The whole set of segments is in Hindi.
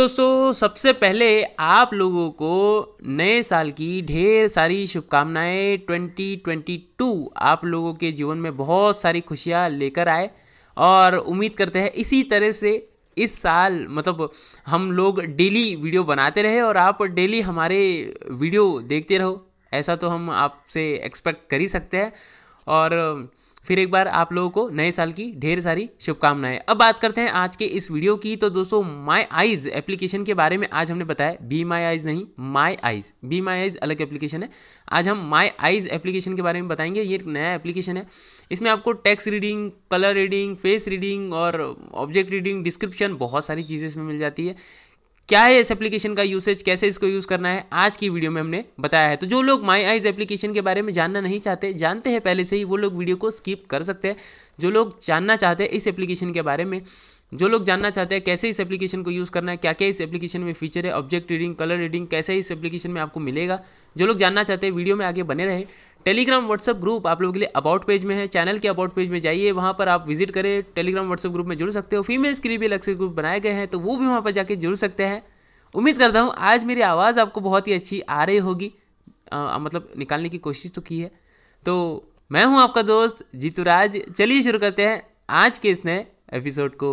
दोस्तों सबसे पहले आप लोगों को नए साल की ढेर सारी शुभकामनाएं 2022 आप लोगों के जीवन में बहुत सारी खुशियां लेकर आए और उम्मीद करते हैं इसी तरह से इस साल मतलब हम लोग डेली वीडियो बनाते रहे और आप डेली हमारे वीडियो देखते रहो ऐसा तो हम आपसे एक्सपेक्ट कर ही सकते हैं और फिर एक बार आप लोगों को नए साल की ढेर सारी शुभकामनाएं अब बात करते हैं आज के इस वीडियो की तो दोस्तों माई आइज एप्लीकेशन के बारे में आज हमने बताया बी माई आइज नहीं My Eyes Be My Eyes अलग एप्लीकेशन है आज हम माई आइज एप्लीकेशन के बारे में बताएंगे ये एक नया एप्लीकेशन है इसमें आपको text reading colour reading face reading और ऑब्जेक्ट रीडिंग डिस्क्रिप्शन बहुत सारी चीज़ें इसमें मिल जाती है क्या है इस एप्लीकेशन का यूसेज कैसे इसको यूज़ करना है आज की वीडियो में हमने बताया है तो जो लोग माई आईज एप्लीकेशन के बारे में जानना नहीं चाहते जानते हैं पहले से ही वो लोग वीडियो को स्किप कर सकते हैं जो लोग जानना चाहते हैं इस एप्लीकेशन के बारे में जो लोग जानना चाहते हैं कैसे इस एप्लीकेशन को यूज़ करना है क्या क्या इस एप्लीकेशन में फीचर है ऑब्जेक्ट रीडिंग कलर रीडिंग कैसे इस एप्लीकेशन में आपको मिलेगा जो लोग जानना चाहते हैं वीडियो में आगे बने रहे टेलीग्राम व्हाट्सअप ग्रुप आप लोगों के लिए अबाउट पेज में है चैनल के अबाउट पेज में जाइए वहाँ पर आप विजिट करें टेलीग्राम व्हाट्सअप ग्रुप में जुड़ सकते हो फीमेल्स के लिए भी अलग से ग्रुप बनाए गए हैं तो वो भी वहाँ पर जाके जुड़ सकते हैं उम्मीद करता हूँ आज मेरी आवाज़ आपको बहुत ही अच्छी आ रही होगी आ, मतलब निकालने की कोशिश तो की है तो मैं हूँ आपका दोस्त राज चलिए शुरू करते हैं आज के इस नए एपिसोड को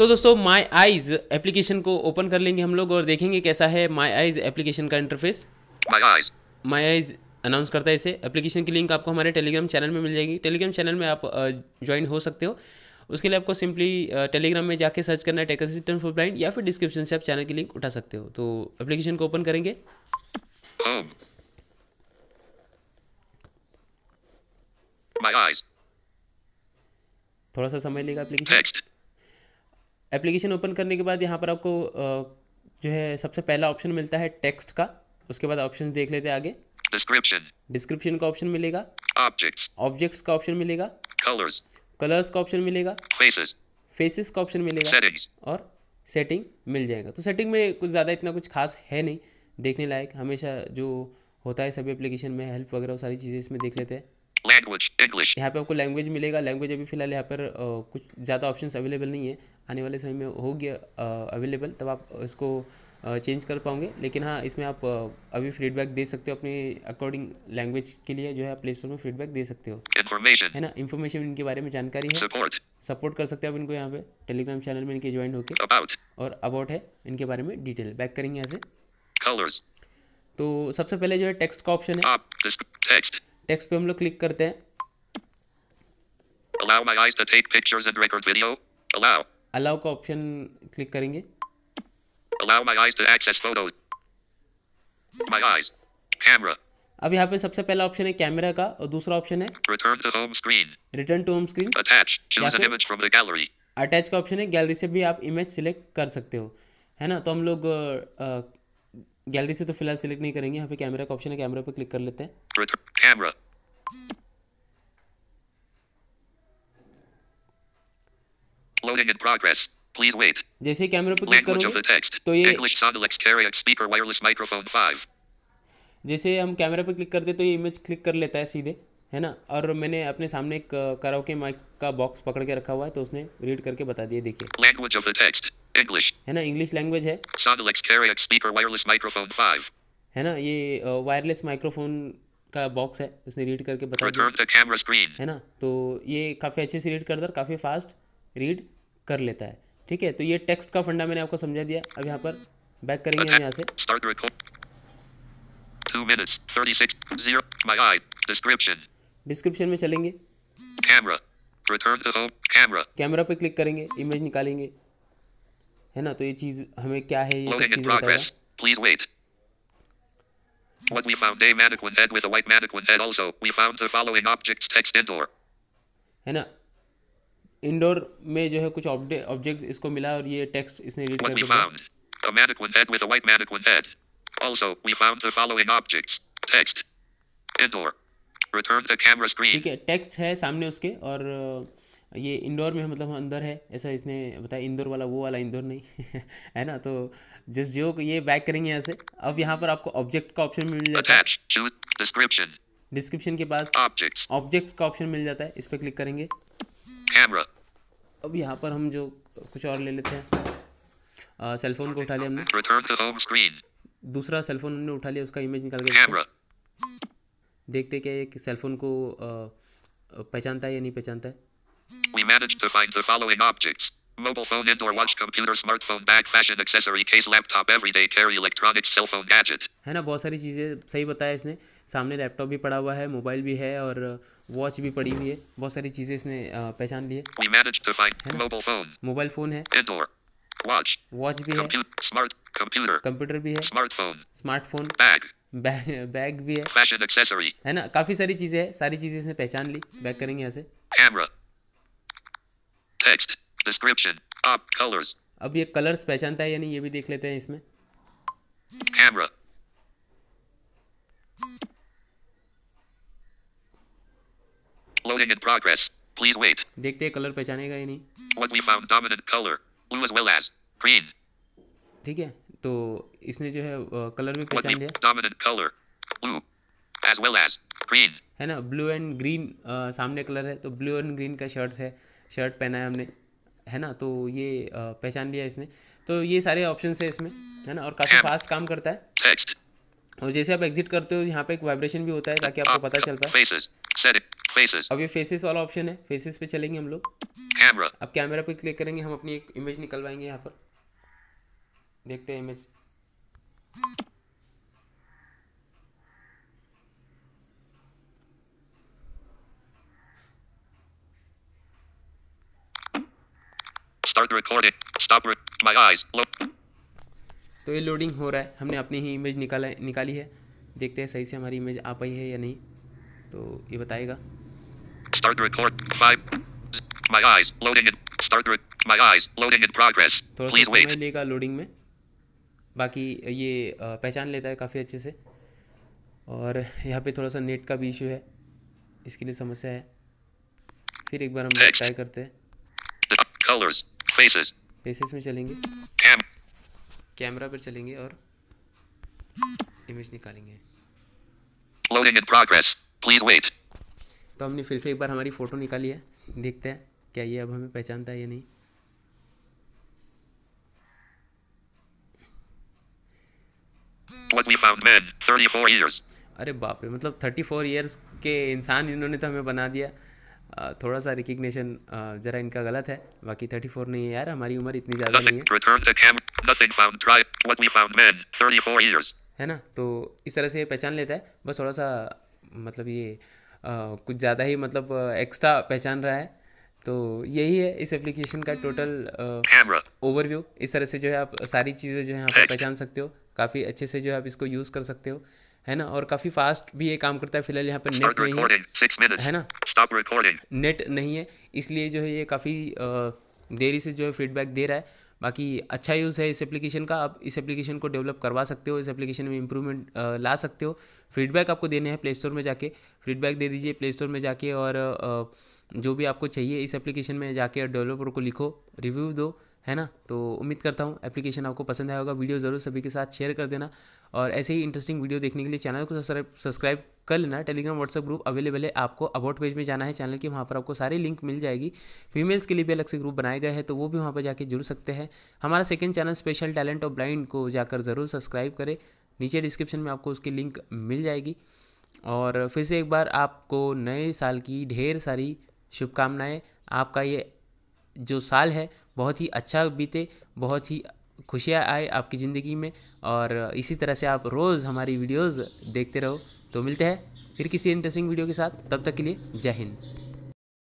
तो दोस्तों माई आइज एप्लीकेशन को ओपन कर लेंगे हम लोग और देखेंगे कैसा है माई आइज एप्लीकेशन का इंटरफेस माई आइज अनाउंस करता है इसे एप्लीकेशन की लिंक आपको हमारे टेलीग्राम चैनल में मिल जाएगी टेलीग्राम चैनल में आप ज्वाइन हो सकते हो उसके लिए आपको सिंपली टेलीग्राम में जाके सर्च करना है टेक असिस्टेंट फॉर ब्लाइंड या फिर डिस्क्रिप्शन से आप चैनल की लिंक उठा सकते हो तो एप्लीकेशन को ओपन करेंगे थोड़ा सा समय लेगा एप्लीकेशन एप्लीकेशन ओपन करने के बाद यहाँ पर आपको जो है सबसे पहला ऑप्शन मिलता है टेक्स्ट का उसके बाद ऑप्शन देख लेते हैं आगे डिस्क्रिप्शन डिस्क्रिप्शन का ऑप्शन मिलेगा ऑब्जेक्ट्स ऑब्जेक्ट्स का ऑप्शन मिलेगा कलर्स कलर्स का ऑप्शन मिलेगा फेसेस फेसेस का ऑप्शन मिलेगा settings. और सेटिंग मिल जाएगा तो सेटिंग में कुछ ज़्यादा इतना कुछ खास है नहीं देखने लायक हमेशा जो होता है सभी एप्लीकेशन में हेल्प वगैरह सारी चीज़ें इसमें देख लेते हैं यहाँ पे आपको लैंग्वेज मिलेगा लैंग्वेज अभी फिलहाल यहाँ पर कुछ ज़्यादा ऑप्शंस अवेलेबल नहीं है आने वाले समय में हो गया अवेलेबल तब आप इसको चेंज कर पाओगे लेकिन हाँ इसमें आप अभी फीडबैक दे सकते हो अपने अकॉर्डिंग लैंग्वेज के लिए जो है प्ले स्टोर में फीडबैक दे सकते हो है ना इन्फॉर्मेशन इनके बारे में जानकारी है सपोर्ट कर सकते हो आप इनको यहाँ पे टेलीग्राम चैनल में इनके ज्वाइन होकर और अबाउट है इनके बारे में डिटेल बैक करेंगे यहाँ से तो सबसे पहले जो है टेक्स्ट का ऑप्शन है टेक्स्ट पे हम लोग क्लिक करते हैं Allow my eyes to take pictures and record video. Allow. Allow का ऑप्शन क्लिक करेंगे Allow my eyes to access photos. My eyes. Camera. अब यहाँ पे सबसे पहला ऑप्शन है कैमरा का और दूसरा ऑप्शन है Return to home screen. Return to home screen. Attach. Choose an image from the gallery. Attach का ऑप्शन है गैलरी से भी आप इमेज सिलेक्ट कर सकते हो है ना तो हम लोग गैलरी से तो फिलहाल सिलेक्ट नहीं करेंगे यहाँ पे कैमरा का ऑप्शन है कैमरा पे क्लिक कर लेते हैं camera Loading in progress. Please wait. जैसे कैमरा पे क्लिक करोगे तो ये English Sonalex Carrier Speaker Wireless Microphone 5. जैसे हम कैमरा पे क्लिक करते तो ये इमेज क्लिक कर लेता है सीधे है ना और मैंने अपने सामने एक कराओके माइक का बॉक्स पकड़ के रखा हुआ है तो उसने रीड करके बता दिया देखिए language of the text English है ना इंग्लिश लैंग्वेज है है ना ये वायरलेस माइक्रोफोन का बॉक्स है उसने रीड करके बताया है ना तो ये काफ़ी अच्छे से रीड करता है काफ़ी फास्ट रीड कर लेता है ठीक है तो ये टेक्स्ट का फंडा मैंने आपको समझा दिया अब यहाँ पर बैक करेंगे हम यहाँ से डिस्क्रिप्शन में चलेंगे कैमरा कैमरा पे क्लिक करेंगे इमेज निकालेंगे है ना तो ये चीज हमें क्या है ये सब चीज बताएगा Please wait. What we found a mannequin head with a white mannequin head also. We found the following objects text indoor. है ना इंडोर में जो है कुछ ऑब्जेक्ट्स इसको मिला और ये टेक्स्ट इसने रीड कर दिया A mannequin head with a white mannequin head. Also, we found the following objects. Text. Indoor. Return the camera screen. ठीक है, टेक्स्ट है सामने उसके और uh, ये इंदौर में मतलब अंदर है ऐसा इसने बताया इंदौर वाला वो वाला इंदौर नहीं है ना तो जस्ट जो ये बैक करेंगे यहाँ से अब यहाँ पर आपको ऑब्जेक्ट का ऑप्शन मिल जाता है डिस्क्रिप्शन के पास ऑब्जेक्ट का ऑप्शन मिल जाता है इस पर क्लिक करेंगे Camera. अब यहाँ पर हम जो कुछ और ले लेते हैं सेलफोन को उठा लिया हमने दूसरा सेलफोन हमने उठा लिया उसका इमेज निकाल के देखते क्या ये सेलफोन को पहचानता है या नहीं पहचानता है We managed to find the following objects. Mobile phone, indoor watch, computer, smartphone, bag, fashion, accessory, case, laptop, everyday carry, electronics, cell phone, gadget. है ना बहुत सारी चीज़ें सही बताया इसने सामने लैपटॉप भी पड़ा हुआ है मोबाइल भी है और वॉच भी पड़ी हुई है बहुत सारी चीज़ें इसने पहचान ली है मोबाइल फ़ोन है indoor, watch, वॉच भी है स्मार्ट कंप्यूटर कंप्यूटर भी है स्मार्टफोन स्मार्टफोन बैग बैग भी है फैशन एक्सेसरी है ना काफ़ी सारी चीज़ें है सारी चीज़ें इसने पहचान ली बैक करेंगे यहाँ से camera text description up colours अब ये कलर्स पहचानता है यानी ये भी देख लेते हैं इसमें camera loading in progress please wait देखते हैं कलर पहचानेगा या नहीं. What we found dominant colour blue as well as green ठीक है तो इसने जो है कलर भी पहचान लिया dominant colour blue as well as green है ना ब्लू एंड ग्रीन सामने कलर है तो ब्लू एंड ग्रीन का शर्ट्स है शर्ट पहना है हमने है ना तो ये पहचान लिया इसने तो ये सारे ऑप्शन है इसमें है ना और काफ़ी फास्ट काम करता है और जैसे आप एग्जिट करते हो यहाँ पे एक वाइब्रेशन भी होता है ताकि आपको पता चल पाए अब ये फेसेस वाला ऑप्शन है फेसेस पे चलेंगे हम लोग अब कैमरा पे क्लिक करेंगे हम अपनी एक इमेज निकलवाएंगे यहाँ पर देखते हैं image Start recording. Stop. Re my eyes. Look. तो ये लोडिंग हो रहा है हमने अपनी ही इमेज निकाला निकाली है देखते हैं सही से हमारी इमेज आ पाई है या नहीं तो ये बताएगा Start record. Five. My eyes loading in. Start. My eyes loading in progress. लेगा लोडिंग में बाकी ये पहचान लेता है काफ़ी अच्छे से और यहाँ पे थोड़ा सा नेट का भी इशू है इसके लिए समस्या है फिर एक बार हम ट्राई करते हैं फेसेस फेसेस में चलेंगे Cam. कैमरा पर चलेंगे और इमेज निकालेंगे loading in progress please wait तो हमने फिर से एक बार हमारी फ़ोटो निकाली है देखते हैं क्या ये अब हमें पहचानता है या नहीं What we found men, 34 years. अरे बाप रे मतलब 34 इयर्स के इंसान इन्होंने तो हमें बना दिया थोड़ा सा रिकग्निशन जरा इनका गलत है बाकी थर्टी फोर नहीं है यार हमारी उम्र इतनी ज़्यादा नहीं है है ना तो इस तरह से ये पहचान लेता है बस थोड़ा सा मतलब ये आ, कुछ ज़्यादा ही मतलब एक्स्ट्रा पहचान रहा है तो यही है इस एप्लीकेशन का टोटल ओवरव्यू इस तरह से जो है आप सारी चीज़ें जो है आप पहचान सकते हो काफ़ी अच्छे से जो है आप इसको यूज़ कर सकते हो है ना और काफ़ी फास्ट भी ये काम करता है फिलहाल यहाँ पर नेट नहीं है है ना नेट नहीं है इसलिए जो है ये काफ़ी देरी से जो है फीडबैक दे रहा है बाकी अच्छा यूज़ है इस एप्लीकेशन का आप इस एप्लीकेशन को डेवलप करवा सकते हो इस एप्लीकेशन में इंप्रूवमेंट ला सकते हो फीडबैक आपको देने हैं प्ले स्टोर में जाके फीडबैक दे दीजिए प्ले स्टोर में जाके और जो भी आपको चाहिए इस एप्लीकेशन में जाके डेवलपर को लिखो रिव्यू दो है ना तो उम्मीद करता हूँ एप्लीकेशन आपको पसंद आया होगा वीडियो ज़रूर सभी के साथ शेयर कर देना और ऐसे ही इंटरेस्टिंग वीडियो देखने के लिए चैनल को सब्सक्राइब कर लेना टेलीग्राम व्हाट्सअप ग्रुप अवेलेबल है आपको अबाउट पेज में जाना है चैनल की वहाँ पर आपको सारी लिंक मिल जाएगी फीमेल्स के लिए भी अलग से ग्रुप बनाए गए हैं तो वो भी वहाँ पर जाकर जुड़ सकते हैं हमारा second channel special talent of blind को जाकर ज़रूर सब्सक्राइब करें नीचे डिस्क्रिप्शन में आपको उसकी लिंक मिल जाएगी और फिर से एक बार आपको नए साल की ढेर सारी शुभकामनाएँ आपका ये जो साल है बहुत ही अच्छा बीते बहुत ही खुशियाँ आए आपकी ज़िंदगी में और इसी तरह से आप रोज़ हमारी वीडियोज़ देखते रहो तो मिलते हैं फिर किसी इंटरेस्टिंग वीडियो के साथ तब तक के लिए जय हिंद